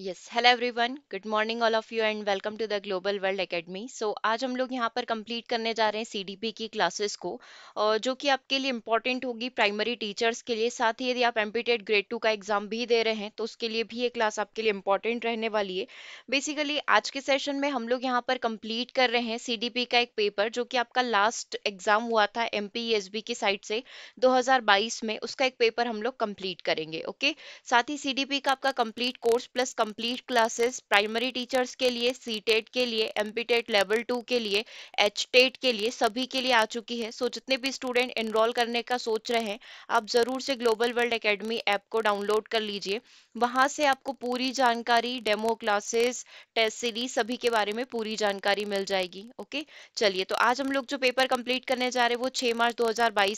Yes hello everyone good morning all of you and welcome to the global world academy so आज हम लोग यहाँ पर complete करने जा रहे हैं सीडीपी की क्लासेस को जो कि आपके लिए इंपॉर्टेंट होगी प्राइमरी टीचर्स के लिए साथ ही यदि आप एमपीटेड ग्रेड टू का एग्जाम भी दे रहे हैं तो उसके लिए भी ये क्लास आपके लिए इंपॉर्टेंट रहने वाली है बेसिकली आज के सेशन में हम लोग यहाँ पर कंप्लीट कर रहे हैं सी का एक पेपर जो कि आपका लास्ट एग्जाम हुआ था एम e की साइड से दो में उसका एक पेपर हम लोग कंप्लीट करेंगे ओके okay? साथ ही सी का आपका कंप्लीट कोर्स प्लस कम कंप्लीट क्लासेस प्राइमरी टीचर्स के लिए सी टेट e के लिए एम टेट लेवल टू के लिए एच टेट e के लिए सभी के लिए आ चुकी है सो so, जितने भी स्टूडेंट एनरोल करने का सोच रहे हैं आप ज़रूर से ग्लोबल वर्ल्ड अकेडमी ऐप को डाउनलोड कर लीजिए वहाँ से आपको पूरी जानकारी डेमो क्लासेस टेस्ट सीरीज सभी के बारे में पूरी जानकारी मिल जाएगी ओके चलिए तो आज हम लोग जो पेपर कंप्लीट करने जा रहे हैं वो छह मार्च दो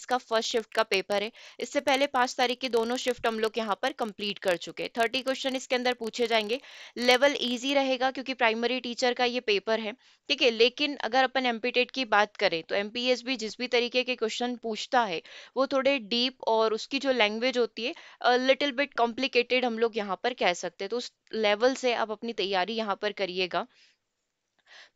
का फर्स्ट शिफ्ट का पेपर है इससे पहले पाँच तारीख के दोनों शिफ्ट हम लोग यहाँ पर कंप्लीट कर चुके हैं थर्टी क्वेश्चन इसके अंदर पूछे जाए जाएंगे लेवल इजी रहेगा क्योंकि प्राइमरी टीचर का ये पेपर है ठीक है लेकिन अगर अपन एमपीटेट की बात करें तो एम भी जिस भी तरीके के क्वेश्चन पूछता है वो थोड़े डीप और उसकी जो लैंग्वेज होती है लिटिल बिट कॉम्प्लिकेटेड हम लोग यहाँ पर कह सकते हैं तो उस लेवल से आप अपनी तैयारी यहाँ पर करिएगा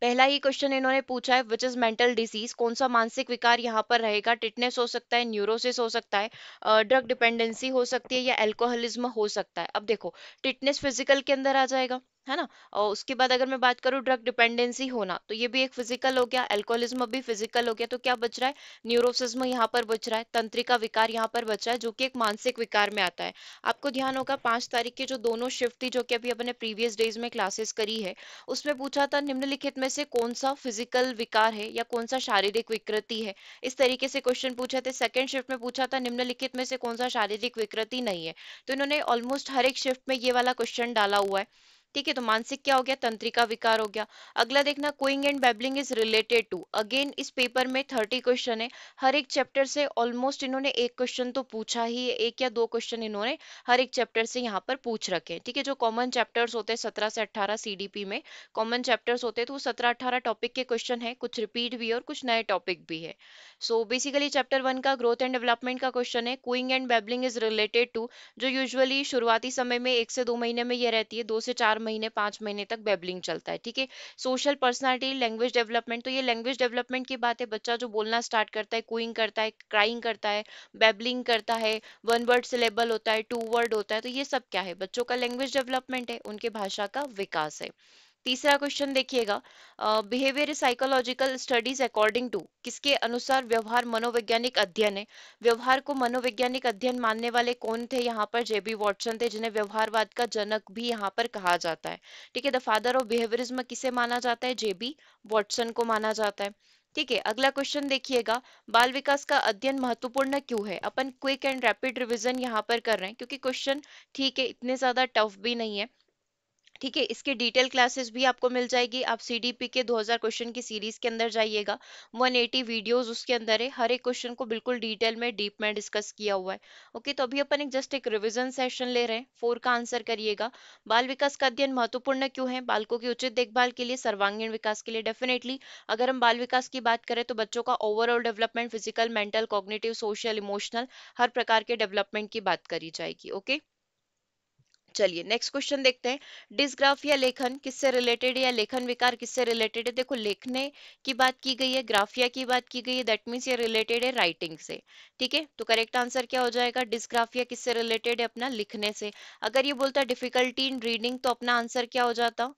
पहला ही क्वेश्चन इन्होंने पूछा है विच इज मेंटल डिजीज कौन सा मानसिक विकार यहाँ पर रहेगा टिटनेस हो सकता है न्यूरोसिस हो सकता है ड्रग डिपेंडेंसी हो सकती है या एल्कोहलिज्म हो सकता है अब देखो टिटनेस फिजिकल के अंदर आ जाएगा है ना और उसके बाद अगर मैं बात करूँ ड्रग डिपेंडेंसी होना तो ये भी एक फिजिकल हो गया एल्कोहलिज्म भी फिजिकल हो गया तो क्या बच रहा है न्यूरोसिज्म यहाँ पर बच रहा है तंत्रिका विकार यहाँ पर बच रहा है जो कि एक मानसिक विकार में आता है आपको ध्यान होगा पांच तारीख के जो दोनों शिफ्ट थी जो कि अभी अपने प्रीवियस डेज में क्लासेस करी है उसमें पूछा था निम्नलिखित में से कौन सा फिजिकल विकार है या कौन सा शारीरिक विकृति है इस तरीके से क्वेश्चन पूछे थे सेकेंड शिफ्ट में पूछा था निम्नलिखित में से कौन सा शारीरिक विकृति नहीं है तो इन्होंने ऑलमोस्ट हर एक शिफ्ट में ये वाला क्वेश्चन डाला हुआ है ठीक है तो मानसिक क्या हो गया तंत्रिका विकार हो गया अगला देखना cooing and babbling is related to again इस पेपर में थर्टी क्वेश्चन है हर एक चैप्टर से ऑलमोस्ट इन्होंने एक क्वेश्चन तो पूछा ही है एक या दो क्वेश्चन इन्होंने हर एक चैप्टर से यहाँ पर पूछ रखे ठीक है जो कॉमन चैप्टर्स होते हैं सत्रह से अट्ठारह सी में कॉमन चैप्टर्स होते हैं तो सत्रह अट्ठारह टॉपिक के क्वेश्चन है कुछ रिपीट भी है और कुछ नए टॉपिक भी है सो बेसिकली चैप्टर वन का ग्रोथ एंड डेवलपमेंट का क्वेश्चन है cooing and babbling is related to जो यूजली शुरुआती समय में एक से दो महीने में यह रहती है दो से चार महीने पांच महीने तक बेबलिंग चलता है ठीक है सोशल पर्सनैलिटी लैंग्वेज डेवलपमेंट तो ये लैंग्वेज डेवलपमेंट की बात है बच्चा जो बोलना स्टार्ट करता है कोइंग करता है क्राइंग करता है बेबलिंग करता है वन वर्ड सिलेबल होता है टू वर्ड होता है तो ये सब क्या है बच्चों का लैंग्वेज डेवलपमेंट है उनके भाषा का विकास है तीसरा क्वेश्चन देखिएगा behaviour psychological studies according to किसके अनुसार व्यवहार मनोवैज्ञानिक अध्ययन है व्यवहार को मनोवैज्ञानिक अध्ययन मानने वाले कौन थे यहाँ पर जेबी वॉटसन थे जिन्हें व्यवहारवाद का जनक भी यहाँ पर कहा जाता है ठीक है द फादर ऑफ बिहेवियरिज्म किसे माना जाता है जेबी वॉटसन को माना जाता है ठीक है अगला क्वेश्चन देखिएगा बाल विकास का अध्ययन महत्वपूर्ण क्यों है अपन क्विक एंड रैपिड रिवीजन यहाँ पर कर रहे हैं क्योंकि क्वेश्चन ठीक है इतने ज्यादा टफ भी नहीं है ठीक है इसके डिटेल क्लासेस भी आपको मिल जाएगी आप पी के 2000 क्वेश्चन की सीरीज के अंदर जाइएगा 180 वीडियोज उसके अंदर है हर एक क्वेश्चन को बिल्कुल डिटेल में डीप में डिस्कस किया हुआ है ओके तो अभी अपन एक जस्ट एक रिविजन सेशन ले रहे हैं फोर का आंसर करिएगा बाल विकास का अध्ययन महत्वपूर्ण क्यों है बालकों की उचित देखभाल के लिए सर्वांगीण विकास के लिए डेफिनेटली अगर हम बाल विकास की बात करें तो बच्चों का overall development physical mental cognitive social emotional हर प्रकार के डेवलपमेंट की बात करी जाएगी ओके चलिए नेक्स्ट क्वेश्चन देखते हैं डिस्ग्राफ या लेखन किससे रिलेटेड है या लेखन विकार किससे रिलेटेड है देखो लिखने की बात की गई है ग्राफिया की बात की गई है दैट मीन्स ये रिलेटेड है राइटिंग से ठीक है तो करेक्ट आंसर क्या हो जाएगा डिस्ग्राफिया किससे रिलेटेड है अपना लिखने से अगर ये बोलता है डिफिकल्टी इन रीडिंग तो अपना आंसर क्या हो जाता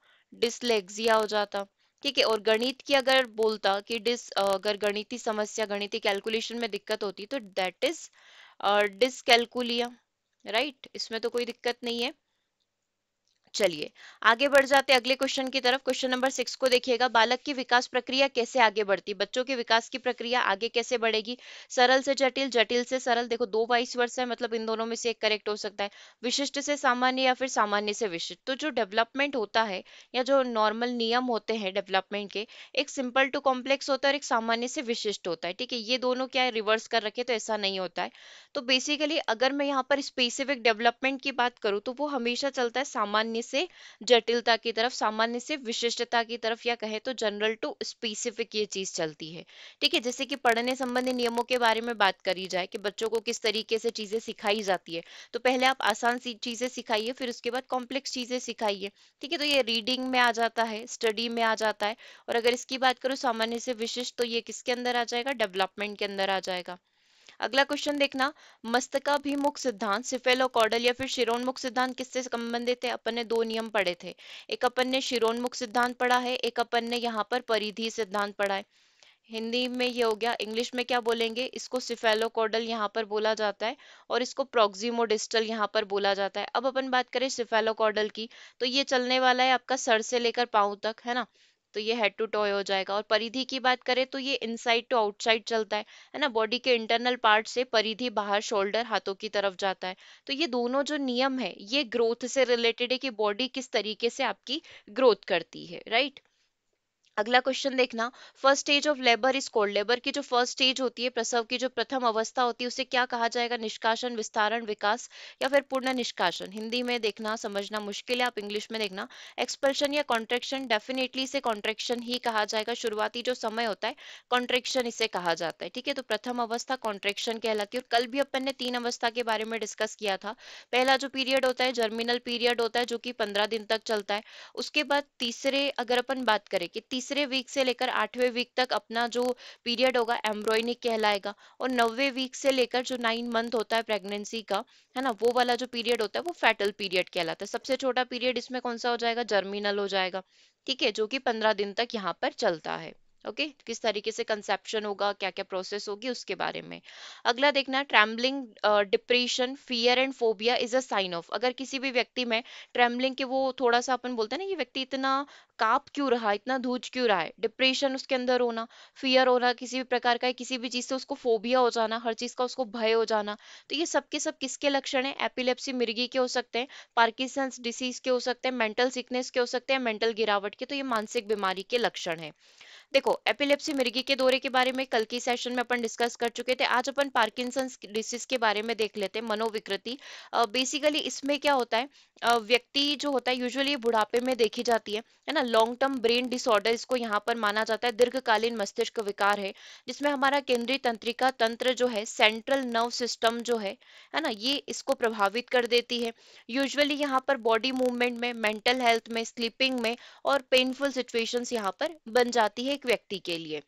डिसलेक्सिया हो जाता ठीक है और गणित की अगर बोलता कि डिस अगर गणित समस्या गणित कैलकुलेशन में दिक्कत होती तो दैट इज डिसकैलकुलिया राइट इसमें तो कोई दिक्कत नहीं है चलिए आगे बढ़ जाते अगले क्वेश्चन की तरफ क्वेश्चन नंबर सिक्स को देखिएगा बालक की विकास प्रक्रिया कैसे आगे बढ़ती बच्चों के विकास की प्रक्रिया आगे कैसे बढ़ेगी सरल से जटिल जटिल से सरल देखो दो वाइस वर्ष है मतलब इन दोनों में से एक करेक्ट हो सकता है विशिष्ट से सामान्य या फिर सामान्य से विशिष्ट तो जो डेवलपमेंट होता है या जो नॉर्मल नियम होते हैं डेवलपमेंट के एक सिंपल टू कॉम्प्लेक्स होता है और एक सामान्य से विशिष्ट होता है ठीक है ये दोनों क्या है रिवर्स कर रखे तो ऐसा नहीं होता है तो बेसिकली अगर मैं यहाँ पर स्पेसिफिक डेवलपमेंट की बात करूँ तो वो हमेशा चलता है सामान्य से जटिलता की तरफ सामान्य से विशिष्टता की तरफ या कहे तो जनरल टू स्पेसिफिक ये चीज चलती है ठीक है जैसे कि पढ़ने संबंधी नियमों के बारे में बात करी जाए कि बच्चों को किस तरीके से चीजें सिखाई जाती है तो पहले आप आसान चीजें सिखाइए फिर उसके बाद कॉम्प्लेक्स चीजें सिखाइए ठीक है तो ये रीडिंग में आ जाता है स्टडी में आ जाता है और अगर इसकी बात करो सामान्य से विशिष्ट तो ये किसके अंदर आ जाएगा डेवलपमेंट के अंदर आ जाएगा अगला क्वेश्चन देखना मस्तकाभिमुख सिद्धांत सिफेलोकॉडल या फिर शिरोन्मुख सिद्धांत किससे संबंधित है अपन ने दो नियम पढ़े थे एक अपन ने शिरोन्मुख सिद्धांत पढ़ा है एक अपन ने यहाँ पर परिधि सिद्धांत पढ़ा है हिंदी में ये हो गया इंग्लिश में क्या बोलेंगे इसको सिफेलोकॉडल यहाँ पर बोला जाता है और इसको प्रोक्सीमोडिस्टल यहाँ पर बोला जाता है अब अपन बात करें सिफेलोकॉडल की तो ये चलने वाला है आपका सर से लेकर पाँव तक है ना तो ये हेड टू टॉय हो जाएगा और परिधि की बात करें तो ये इनसाइड टू आउटसाइड चलता है है ना बॉडी के इंटरनल पार्ट से परिधि बाहर शोल्डर हाथों की तरफ जाता है तो ये दोनों जो नियम है ये ग्रोथ से रिलेटेड है कि बॉडी किस तरीके से आपकी ग्रोथ करती है राइट अगला क्वेश्चन देखना first stage of labour is cold labour की जो फर्स्ट स्टेज होती है प्रसव की जो प्रथम अवस्था होती है उसे क्या कहा जाएगा निष्कासन विस्तारण विकास या फिर पूर्ण निष्कासन हिंदी में देखना समझना मुश्किल है आप इंग्लिश में देखना एक्सपल्शन या कॉन्ट्रेक्शन डेफिनेटली इसे कॉन्ट्रेक्शन ही कहा जाएगा शुरुआती जो समय होता है कॉन्ट्रेक्शन इसे कहा जाता है ठीक है तो प्रथम अवस्था कॉन्ट्रेक्शन कहलाती है और कल भी अपन ने तीन अवस्था के बारे में डिस्कस किया था पहला जो पीरियड होता है जर्मिनल पीरियड होता है जो कि पंद्रह दिन तक चलता है उसके बाद तीसरे अगर अपन बात करें कि तीसरे वीक से लेकर आठवें वीक तक अपना जो पीरियड होगा एम्ब्रॉयनिक कहलाएगा और नवे वीक से लेकर जो नाइन मंथ होता है प्रेगनेंसी का है ना वो वाला जो पीरियड होता है वो फैटल पीरियड कहलाता है सबसे छोटा पीरियड इसमें कौन सा हो जाएगा जर्मिनल हो जाएगा ठीक है जो कि पंद्रह दिन तक यहाँ पर चलता है ओके okay? किस तरीके से कंसेप्शन होगा क्या क्या प्रोसेस होगी उसके बारे में अगला देखना trembling depression fear and phobia is a sign of अगर किसी भी व्यक्ति में ट्रैम्बलिंग के वो थोड़ा सा अपन बोलते हैं ना ये व्यक्ति इतना काप क्यों रहा इतना धूज क्यों रहा है डिप्रेशन उसके अंदर होना फियर होना किसी भी प्रकार का किसी भी चीज़ से उसको फोबिया हो जाना हर चीज़ का उसको भय हो जाना तो ये सबके सब किसके लक्षण है एपिलेप्सी मिर्गी के हो सकते हैं पार्किसन डिसीज के हो सकते हैं मेंटल सिकनेस के हो सकते हैं मेंटल गिरावट के तो ये मानसिक बीमारी के लक्षण है देखो एपिलेप्सी मिर्गी के दौरे के बारे में कल की सेशन में अपन डिस्कस कर चुके थे आज अपन पार्किंसन डिसीज के बारे में देख लेते हैं मनोविकृति बेसिकली इसमें क्या होता है व्यक्ति जो होता है यूजुअली बुढ़ापे में देखी जाती है है ना लॉन्ग टर्म ब्रेन डिसऑर्डर इसको यहाँ पर माना जाता है दीर्घकालीन मस्तिष्क विकार है जिसमें हमारा केंद्रीय तंत्रिका तंत्र जो है सेंट्रल नर्व सिस्टम जो है है ना ये इसको प्रभावित कर देती है यूजुअली यहाँ पर बॉडी मूवमेंट में मेंटल हेल्थ में स्लीपिंग में और पेनफुल सिचुएशंस यहाँ पर बन जाती है व्यक्ति के लिए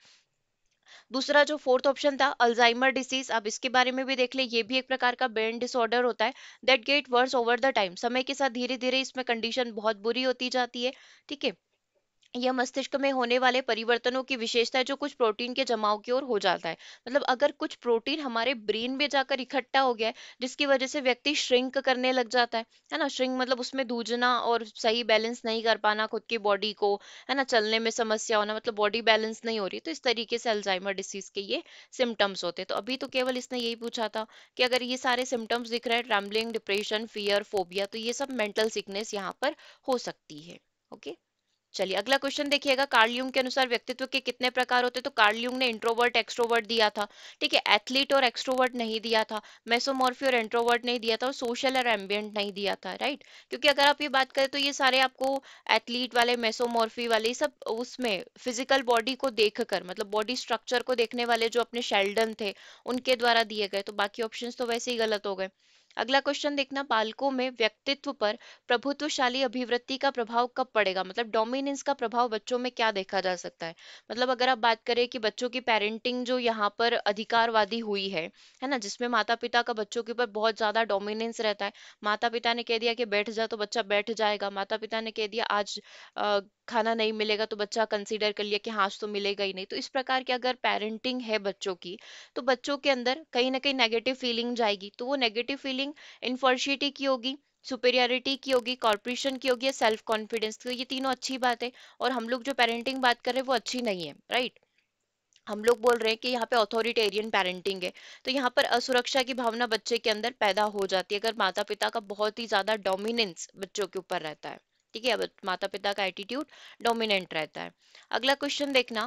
दूसरा जो फोर्थ ऑप्शन था अल्जाइमर डिसीज अब इसके बारे में भी देख ले ये भी एक प्रकार का ब्रेन डिसऑर्डर होता है that get worse over the time समय के साथ धीरे धीरे इसमें कंडीशन बहुत बुरी होती जाती है ठीक है यह मस्तिष्क में होने वाले परिवर्तनों की विशेषता है जो कुछ प्रोटीन के जमाव की ओर हो जाता है मतलब अगर कुछ प्रोटीन हमारे ब्रेन में जाकर इकट्ठा हो गया है जिसकी वजह से व्यक्ति श्रिंक करने लग जाता है है ना श्रिंक मतलब उसमें दूजना और सही बैलेंस नहीं कर पाना खुद की बॉडी को है ना चलने में समस्या होना मतलब बॉडी बैलेंस नहीं हो रही तो इस तरीके से अल्जाइमर डिसीज के ये सिम्टम्स होते तो अभी तो केवल इसने यही पूछा था कि अगर ये सारे सिम्टम्स दिख रहे हैं ट्रेम्बलिंग डिप्रेशन फियर फोबिया तो ये सब मेंटल सिकनेस यहाँ पर हो सकती है ओके okay? चलिए अगला क्वेश्चन देखिएगा कार्ल के अनुसार व्यक्तित्व के कितने प्रकार होते तो कार्ल ने इंट्रोवर्ट एक्सट्रोवर्ट दिया था ठीक है एथलीट और एक्सट्रोवर्ट नहीं दिया था मेसोमॉर्फी और एंट्रोवर्ट नहीं दिया था और सोशल और एम्बियंट नहीं दिया था राइट क्योंकि अगर आप ये बात करें तो ये सारे आपको एथलीट वाले मेसोमॉर्फी वाले सब उसमें फिजिकल बॉडी को देखकर मतलब बॉडी स्ट्रक्चर को देखने वाले जो अपने शेल्डन थे उनके द्वारा दिए गए तो बाकी ऑप्शन तो वैसे ही गलत हो गए अगला क्वेश्चन देखना बालकों में व्यक्तित्व पर प्रभुत्वशाली अभिवृत्ति का प्रभाव कब पड़ेगा मतलब डोमिनेंस का प्रभाव बच्चों में क्या देखा जा सकता है मतलब अगर आप बात करें कि बच्चों की पेरेंटिंग जो यहाँ पर अधिकारवादी हुई है है ना जिसमें माता पिता का बच्चों के ऊपर बहुत ज्यादा डोमिनेंस रहता है माता पिता ने कह दिया कि बैठ जा तो बच्चा बैठ जाएगा माता पिता ने कह दिया आज खाना नहीं मिलेगा तो बच्चा कंसिडर कर लिया कि हाँ तो मिलेगा ही नहीं तो इस प्रकार की अगर पेरेंटिंग है बच्चों की तो बच्चों के अंदर कहीं ना कहीं नेगेटिव फीलिंग जाएगी तो वो नेगेटिव फीलिंग थिंकिंग इन्फॉर्शिटी की होगी सुपेरियरिटी की होगी कॉर्पोरेशन की होगी या सेल्फ कॉन्फिडेंस की ये तीनों अच्छी बात है और हम लोग जो पेरेंटिंग बात कर रहे हैं वो अच्छी नहीं है राइट right? हम लोग बोल रहे हैं कि यहाँ पे ऑथोरिटेरियन पेरेंटिंग है तो यहाँ पर असुरक्षा की भावना बच्चे के अंदर पैदा हो जाती है अगर माता पिता का बहुत ही ज्यादा डोमिनेंस बच्चों के ऊपर रहता है ठीक है अब माता पिता का एटीट्यूड डोमिनेंट रहता है अगला क्वेश्चन देखना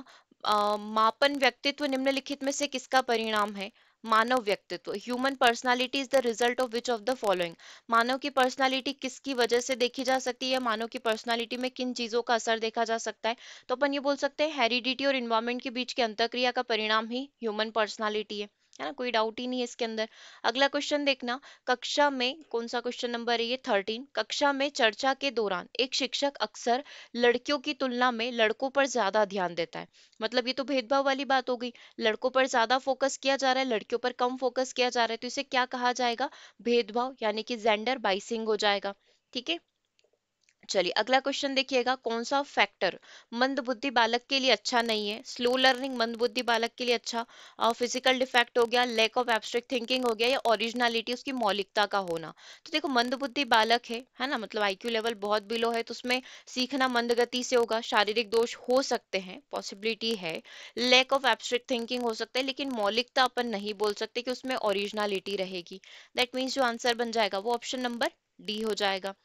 आ, मापन व्यक्तित्व निम्नलिखित में से किसका परिणाम है मानव व्यक्तित्व human personality is the result of which of the following मानव की पर्सनालिटी किसकी वजह से देखी जा सकती है मानव की पर्सनालिटी में किन चीजों का असर देखा जा सकता है तो अपन ये बोल सकते हैं हेरिडिटी और इन्वायरमेंट के बीच के अंतक्रिया का परिणाम ही ह्यूमन पर्सनालिटी है है ना कोई डाउट ही नहीं है इसके अंदर अगला क्वेश्चन देखना कक्षा में कौन सा क्वेश्चन नंबर है ये थर्टीन कक्षा में चर्चा के दौरान एक शिक्षक अक्सर लड़कियों की तुलना में लड़कों पर ज्यादा ध्यान देता है मतलब ये तो भेदभाव वाली बात हो गई लड़कों पर ज्यादा फोकस किया जा रहा है लड़कियों पर कम फोकस किया जा रहा है तो इसे क्या कहा जाएगा भेदभाव यानी कि जेंडर बाइसिंग हो जाएगा ठीक है चलिए अगला क्वेश्चन देखिएगा कौन सा फैक्टर मंदबुद्धि बालक के लिए अच्छा नहीं है स्लो लर्निंग मंदबुद्धि बालक के लिए अच्छा फिजिकल डिफेक्ट हो गया लैक ऑफ एब्स्ट्रैक्ट थिंकिंग हो गया या ओरिजिनलिटी उसकी मौलिकता का होना तो देखो मंदबुद्धि बालक है है ना मतलब आईक्यू लेवल बहुत बिलो है तो उसमें सीखना मंद गति से होगा शारीरिक दोष हो सकते हैं पॉसिबिलिटी है लैक ऑफ एब्स्ट्रैक्ट थिंकिंग हो सकता है लेकिन मौलिकता अपन नहीं बोल सकते कि उसमें ओरिजिनलिटी रहेगी दैट मीन्स जो आंसर बन जाएगा वो ऑप्शन नंबर डी हो जाएगा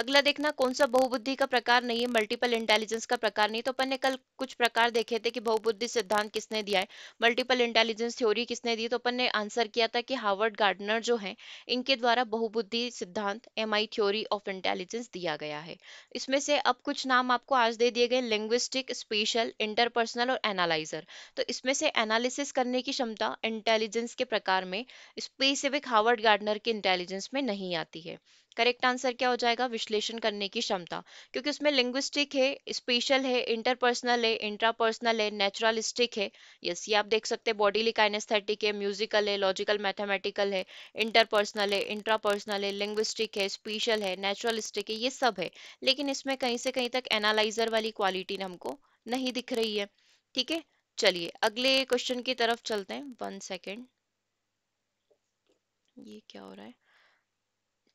अगला देखना कौन सा बहुबुद्धि का प्रकार नहीं है मल्टीपल इंटेलिजेंस का प्रकार नहीं तो अपन ने कल कुछ प्रकार देखे थे कि बहुबुद्धि सिद्धांत किसने दिया है मल्टीपल इंटेलिजेंस थ्योरी किसने दी तो अपन ने आंसर किया था कि हार्वर्ड गार्डनर जो है इनके द्वारा बहुबुद्धि सिद्धांत एम थ्योरी ऑफ इंटेलिजेंस दिया गया है इसमें से अब कुछ नाम आपको आज दे दिए गए लिंग्विस्टिक स्पेशल इंटरपर्सनल और एनालाइजर तो इसमें से एनालिसिस करने की क्षमता इंटेलिजेंस के प्रकार में स्पेसिफिक हार्वर्ड गार्डनर के इंटेलिजेंस में नहीं आती है करेक्ट आंसर क्या हो जाएगा विश्लेषण करने की क्षमता क्योंकि उसमें लिंग्विस्टिक है स्पेशल है इंटरपर्सनल है इंट्रापर्सनल है नेचुरलिस्टिक है यस ये आप देख सकते हैं बॉडीली काइनेस्थेटिक है म्यूजिकल है लॉजिकल मैथमेटिकल है इंटरपर्सनल है इंट्रापर्सनल है लिंग्विस्टिक है स्पेशल है नेचुरलिस्टिक है ये सब है लेकिन इसमें कहीं से कहीं तक एनालाइजर वाली क्वालिटी हमको नहीं दिख रही है ठीक है चलिए अगले क्वेश्चन की तरफ चलते हैं वन सेकेंड ये क्या हो रहा है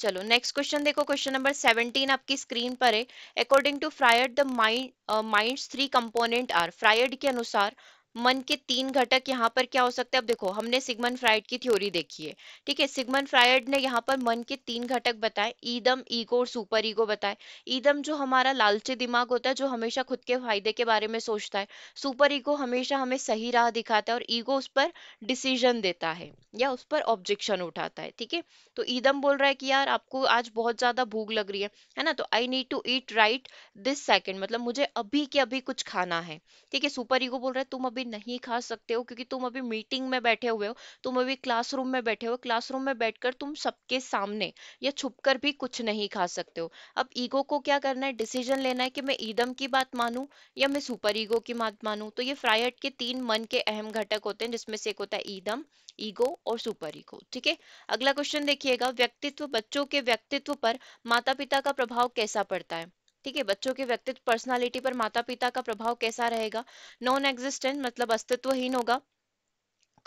चलो नेक्स्ट क्वेश्चन देखो क्वेश्चन नंबर 17 आपकी स्क्रीन पर है according to Freud the mind minds three component are Freud के अनुसार मन के तीन घटक यहाँ पर क्या हो सकते हैं अब देखो हमने सिगमन फ्राइड की थ्योरी देखी है ठीक है सिगमन फ्राइड ने यहाँ पर मन के तीन घटक बताए ईदम ईगो और सुपर ईगो बताए ईदम जो हमारा लालची दिमाग होता है जो हमेशा खुद के फायदे के बारे में सोचता है सुपर ईगो हमेशा हमें सही राह दिखाता है और ईगो उस पर डिसीजन देता है या उस पर ऑब्जेक्शन उठाता है ठीक है तो ईदम बोल रहा है कि यार आपको आज बहुत ज्यादा भूख लग रही है है ना तो I need to eat right this second मतलब मुझे अभी के अभी कुछ खाना है ठीक है सुपर ईगो बोल रहा है तुम अभी अभी नहीं खा सकते हो क्योंकि तुम अभी मीटिंग में बैठे हुए हो तुम अभी क्लासरूम में बैठे हो क्लासरूम में बैठकर तुम सबके सामने या छुपकर भी कुछ नहीं खा सकते हो अब ईगो को क्या करना है डिसीजन लेना है कि मैं ईदम की बात मानूं या मैं सुपर ईगो की बात मानूं तो ये फ्रायड के तीन मन के अहम घटक होते हैं जिसमें से एक होता है ईदम ईगो और सुपर ईगो ठीक है अगला क्वेश्चन देखिएगा व्यक्तित्व बच्चों के व्यक्तित्व पर माता पिता का प्रभाव कैसा पड़ता है ठीक है बच्चों के व्यक्तित्व पर्सनालिटी पर माता पिता का प्रभाव कैसा रहेगा नॉन एग्जिस्टेंट मतलब अस्तित्वहीन होगा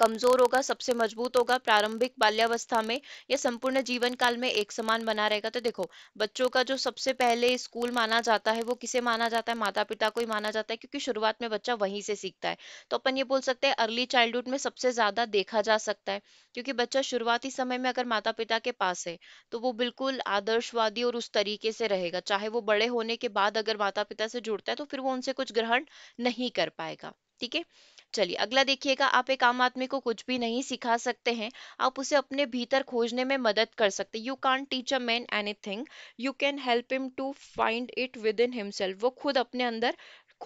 कमजोर होगा सबसे मजबूत होगा प्रारंभिक बाल्यावस्था में या संपूर्ण जीवन काल में एक समान बना रहेगा तो देखो बच्चों का जो सबसे पहले स्कूल माना जाता है वो किसे माना जाता है माता पिता को ही माना जाता है क्योंकि शुरुआत में बच्चा वहीं से सीखता है तो अपन ये बोल सकते हैं अर्ली चाइल्डहुड में सबसे ज्यादा देखा जा सकता है क्योंकि बच्चा शुरुआती समय में अगर माता पिता के पास है तो वो बिल्कुल आदर्शवादी और उस तरीके से रहेगा चाहे वो बड़े होने के बाद अगर माता पिता से जुड़ता है तो फिर वो उनसे कुछ ग्रहण नहीं कर पाएगा ठीक है चलिए अगला देखिएगा आप एक आम आदमी को कुछ भी नहीं सिखा सकते हैं आप उसे अपने भीतर खोजने में मदद कर सकते you can teach a man anything you can help him to find it within himself वो खुद अपने अंदर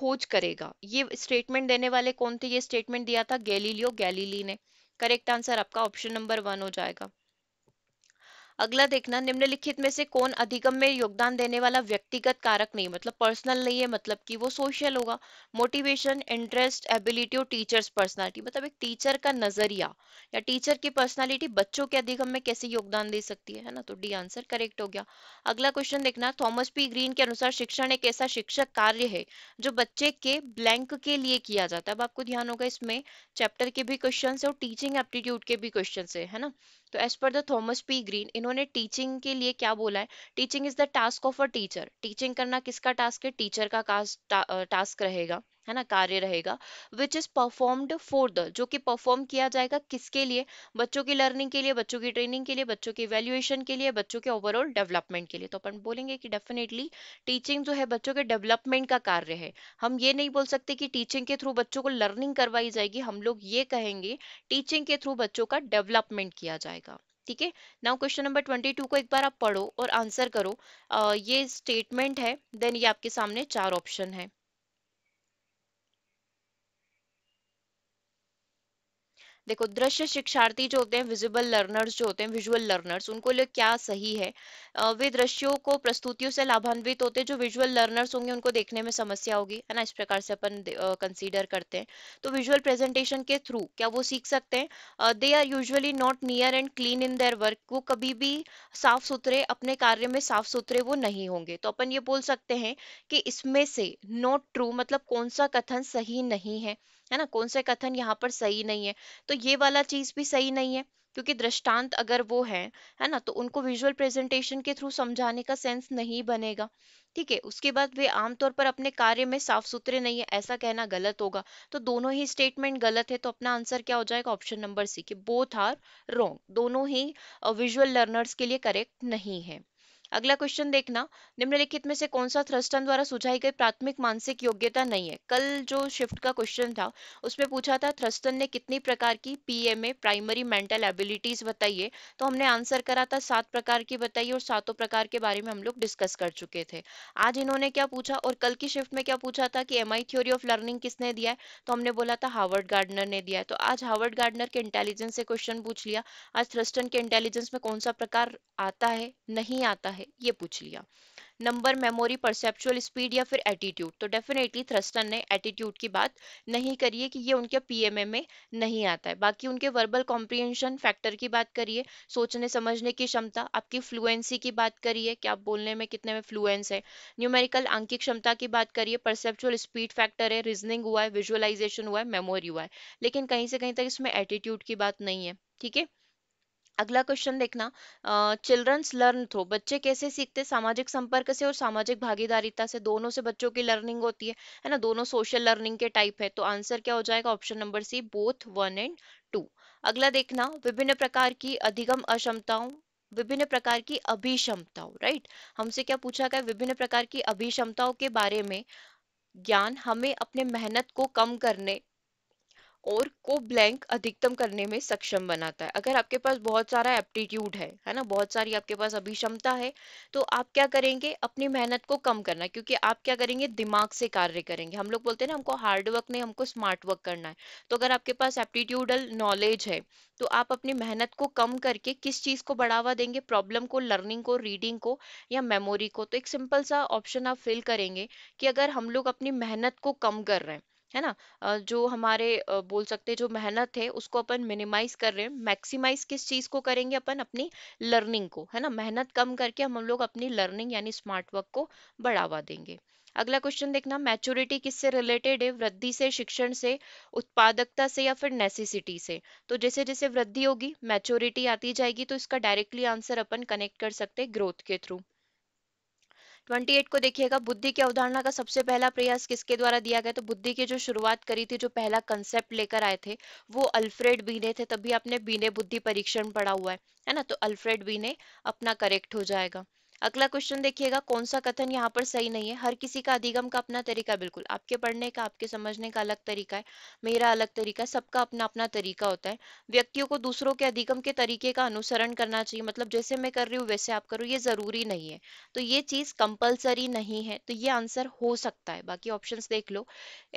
खोज करेगा ये स्टेटमेंट देने वाले कौन थे ये स्टेटमेंट दिया था गैलीलियो गैलीली ने करेक्ट आंसर आपका ऑप्शन नंबर वन हो जाएगा अगला देखना निम्नलिखित में से कौन अधिगम में योगदान देने वाला व्यक्तिगत कारक नहीं मतलब पर्सनल नहीं है मतलब कि वो सोशल होगा मोटिवेशन इंटरेस्ट एबिलिटी और टीचर्स पर्सनालिटी मतलब एक टीचर का नजरिया या टीचर की पर्सनालिटी बच्चों के अधिगम में कैसे योगदान दे सकती है ना तो डी आंसर करेक्ट हो गया अगला क्वेश्चन देखना थॉमस पी ग्रीन के अनुसार शिक्षण एक ऐसा शिक्षक कार्य है जो बच्चे के ब्लैंक के लिए किया जाता है अब आपको ध्यान होगा इसमें चैप्टर के भी क्वेश्चन है और टीचिंग एप्टीट्यूड के भी क्वेश्चन है ना तो as per the Thomas P green इन्होंने उन्होंने टीचिंग के लिए क्या बोला है teaching is the task of a teacher teaching करना किसका टास्क है टीचर का टास्क रहेगा है ना कार्य रहेगा which is performed for the जो कि परफॉर्म किया जाएगा किसके लिए बच्चों की लर्निंग के लिए बच्चों की ट्रेनिंग के लिए बच्चों के वैल्यूएशन के लिए बच्चों के ओवरऑल डेवलपमेंट के लिए तो अपन बोलेंगे कि डेफिनेटली टीचिंग जो है बच्चों के डेवलपमेंट का कार्य है हम ये नहीं बोल सकते कि टीचिंग के थ्रू बच्चों को लर्निंग करवाई जाएगी हम लोग ये कहेंगे टीचिंग के थ्रू बच्चों का डेवलपमेंट किया जाएगा ठीक है now question number twenty two को एक बार आप पढ़ो और आंसर करो आ, ये स्टेटमेंट है देन ये आपके सामने चार ऑप्शन है देखो दृश्य शिक्षार्थी जो होते हैं विजिबल लर्नर्स जो होते हैं विजुअल लर्नर्स उनको लिए क्या सही है वे दृश्यों को प्रस्तुतियों से लाभान्वित होते हैं जो विजुअल लर्नर्स होंगे उनको देखने में समस्या होगी है ना इस प्रकार से अपन कंसीडर करते हैं तो विजुअल प्रेजेंटेशन के थ्रू क्या वो सीख सकते हैं they are usually not neat and clean in their work वो कभी भी साफ सुथरे अपने कार्य में साफ सुथरे वो नहीं होंगे तो अपन ये बोल सकते हैं कि इसमें से नॉट ट्रू मतलब कौन सा कथन सही नहीं है है ना कौन सा कथन यहाँ पर सही नहीं है तो ये वाला चीज भी सही नहीं है क्योंकि दृष्टांत अगर वो है है ना तो उनको विजुअल प्रेजेंटेशन के थ्रू समझाने का सेंस नहीं बनेगा ठीक है उसके बाद वे आमतौर पर अपने कार्य में साफ सुथरे नहीं है ऐसा कहना गलत होगा तो दोनों ही स्टेटमेंट गलत है तो अपना आंसर क्या हो जाएगा ऑप्शन नंबर सी कि बोथ आर रोंग दोनों ही विजुअल लर्नर्स के लिए करेक्ट नहीं है अगला क्वेश्चन देखना निम्नलिखित में से कौन सा थ्रस्टन द्वारा सुझाई गई प्राथमिक मानसिक योग्यता नहीं है कल जो शिफ्ट का क्वेश्चन था उसमें पूछा था थ्रस्टन ने कितनी प्रकार की पीएमए प्राइमरी मेंटल एबिलिटीज बताइए तो हमने आंसर करा था सात प्रकार की बताइए और सातों प्रकार के बारे में हम लोग डिस्कस कर चुके थे आज इन्होंने क्या पूछा और कल की शिफ्ट में क्या पूछा था कि एम थ्योरी ऑफ लर्निंग किसने दिया है तो हमने बोला था हार्वर्ड गार्डनर ने दिया है तो आज हार्वर्ड गार्डनर के इंटेलिजेंस से क्वेश्चन पूछ लिया आज थ्रस्टन के इंटेलिजेंस में कौन सा प्रकार आता है नहीं आता है है ये पूछ लिया नंबर मेमोरी परसेप्चुअल स्पीड या फिर एटीट्यूड तो डेफिनेटली थ्रस्टन ने एटीट्यूड की बात नहीं करी है कि ये उनके पीएमए में नहीं आता है बाकी उनके वर्बल कॉम्प्रिहेंशन फैक्टर की बात करिए सोचने समझने की क्षमता आपकी फ्लुएंसी की बात करिए कि आप बोलने में कितने में फ्लुएंस है न्यूमेरिकल आंकी क्षमता की बात करिए परसेप्चुअल स्पीड फैक्टर है रीजनिंग हुआ है विजुअलाइजेशन हुआ है मेमोरी हुआ है लेकिन कहीं से कहीं तक इसमें एटीट्यूड की बात नहीं है ठीक है अगला क्वेश्चन देखना चिल्ड्रंस लर्न थ्रो बच्चे कैसे सीखते हैं सामाजिक संपर्क से और सामाजिक भागीदारिता से दोनों से बच्चों की लर्निंग होती है है ना दोनों सोशल लर्निंग के टाइप है तो आंसर क्या हो जाएगा option number C both one and two अगला देखना विभिन्न प्रकार की अधिगम अक्षमताओं विभिन्न प्रकार की अभिक्षमताओं राइट हमसे क्या पूछा गया विभिन्न प्रकार की अभिक्षमताओं के बारे में ज्ञान हमें अपने मेहनत को कम करने और को ब्लैंक अधिकतम करने में सक्षम बनाता है अगर आपके पास बहुत सारा एप्टीट्यूड है है ना बहुत सारी आपके पास अभी क्षमता है तो आप क्या करेंगे अपनी मेहनत को कम करना क्योंकि आप क्या करेंगे दिमाग से कार्य करेंगे हम लोग बोलते हैं ना हमको हार्ड वर्क नहीं हमको स्मार्ट वर्क करना है तो अगर आपके पास एप्टीट्यूडल नॉलेज है तो आप अपनी मेहनत को कम करके किस चीज को बढ़ावा देंगे प्रॉब्लम को लर्निंग को रीडिंग को या मेमोरी को तो एक सिंपल सा ऑप्शन आप फिल करेंगे कि अगर हम लोग अपनी मेहनत को कम कर रहे हैं है ना जो हमारे बोल सकते हैं जो मेहनत है उसको अपन मिनिमाइज कर रहे हैं मैक्सिमाइज किस चीज को करेंगे अपन अपनी लर्निंग को है ना मेहनत कम करके हम लोग अपनी लर्निंग यानी स्मार्ट वर्क को बढ़ावा देंगे अगला क्वेश्चन देखना मैच्योरिटी किससे रिलेटेड है वृद्धि से शिक्षण से उत्पादकता से या फिर नेसेसिटी से तो जैसे जैसे वृद्धि होगी मैच्योरिटी आती जाएगी तो इसका डायरेक्टली आंसर अपन कनेक्ट कर सकते हैं ग्रोथ के थ्रू ट्वेंटी एट को देखिएगा बुद्धि की अवधारणा का सबसे पहला प्रयास किसके द्वारा दिया गया तो बुद्धि की जो शुरुआत करी थी जो पहला कंसेप्ट लेकर आए थे वो अल्फ्रेड बीने थे तभी आपने बीने बुद्धि परीक्षण पढ़ा हुआ है है ना तो अल्फ्रेड बीने अपना करेक्ट हो जाएगा अगला क्वेश्चन देखिएगा कौन सा कथन यहाँ पर सही नहीं है हर किसी का अधिगम का अपना तरीका बिल्कुल आपके पढ़ने का आपके समझने का अलग तरीका है मेरा अलग तरीका है सबका अपना अपना तरीका होता है व्यक्तियों को दूसरों के अधिगम के तरीके का अनुसरण करना चाहिए मतलब जैसे मैं कर रही हूँ वैसे आप करो ये जरूरी नहीं है तो ये चीज कंपल्सरी नहीं है तो ये आंसर हो सकता है बाकी ऑप्शन देख लो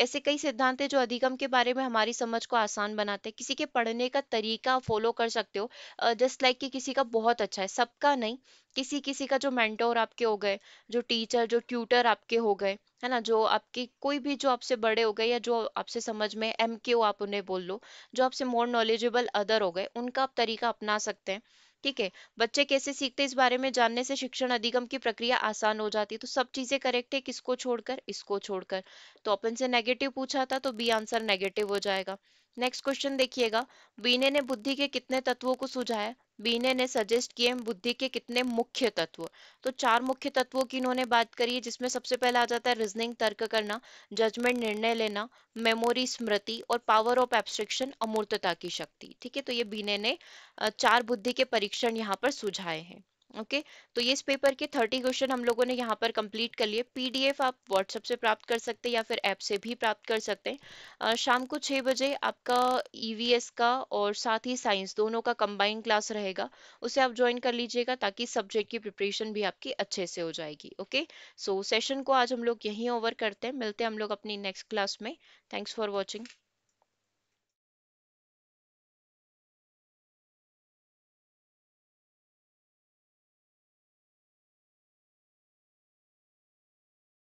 ऐसे कई सिद्धांत है जो अधिगम के बारे में हमारी समझ को आसान बनाते हैं किसी के पढ़ने का तरीका फॉलो कर सकते हो जस्ट लाइक की कि किसी का बहुत अच्छा है सबका नहीं किसी किसी का जो मेंटोर आपके हो गए जो टीचर जो ट्यूटर आपके हो गए है ना जो आपके कोई भी जो आपसे बड़े हो गए या जो आपसे समझ में एम क्यू आप उन्हें बोल लो जो आपसे मोर नॉलेजेबल अदर हो गए उनका आप तरीका अपना सकते हैं ठीक है बच्चे कैसे सीखते इस बारे में जानने से शिक्षण अधिगम की प्रक्रिया आसान हो जाती है तो सब चीजें करेक्ट है किसको छोड़कर इसको छोड़कर तो अपन से नेगेटिव पूछा था तो बी आंसर नेगेटिव हो जाएगा नेक्स्ट क्वेश्चन देखिएगा बीने ने बुद्धि के कितने तत्वों को सुझाया बीने ने सजेस्ट किए बुद्धि के कितने मुख्य तत्व तो चार मुख्य तत्वों की इन्होंने बात करी है जिसमें सबसे पहला आ जाता है रीजनिंग तर्क करना जजमेंट निर्णय लेना मेमोरी स्मृति और पावर ऑफ एब्स्ट्रिक्शन अमूर्तता की शक्ति ठीक है तो ये बीने ने चार बुद्धि के परीक्षण यहाँ पर सुझाए हैं ओके okay? तो ये इस पेपर के थर्टी क्वेश्चन हम लोगों ने यहाँ पर कंप्लीट कर लिए पीडीएफ आप व्हाट्सएप से प्राप्त कर सकते हैं या फिर ऐप से भी प्राप्त कर सकते हैं शाम को छह बजे आपका ईवीएस e का और साथ ही साइंस दोनों का कंबाइंड क्लास रहेगा उसे आप ज्वाइन कर लीजिएगा ताकि सब्जेक्ट की प्रिपरेशन भी आपकी अच्छे से हो जाएगी ओके सो सेशन को आज हम लोग यहीं ओवर करते हैं मिलते हैं हम लोग अपनी नेक्स्ट क्लास में थैंक्स फॉर वॉचिंग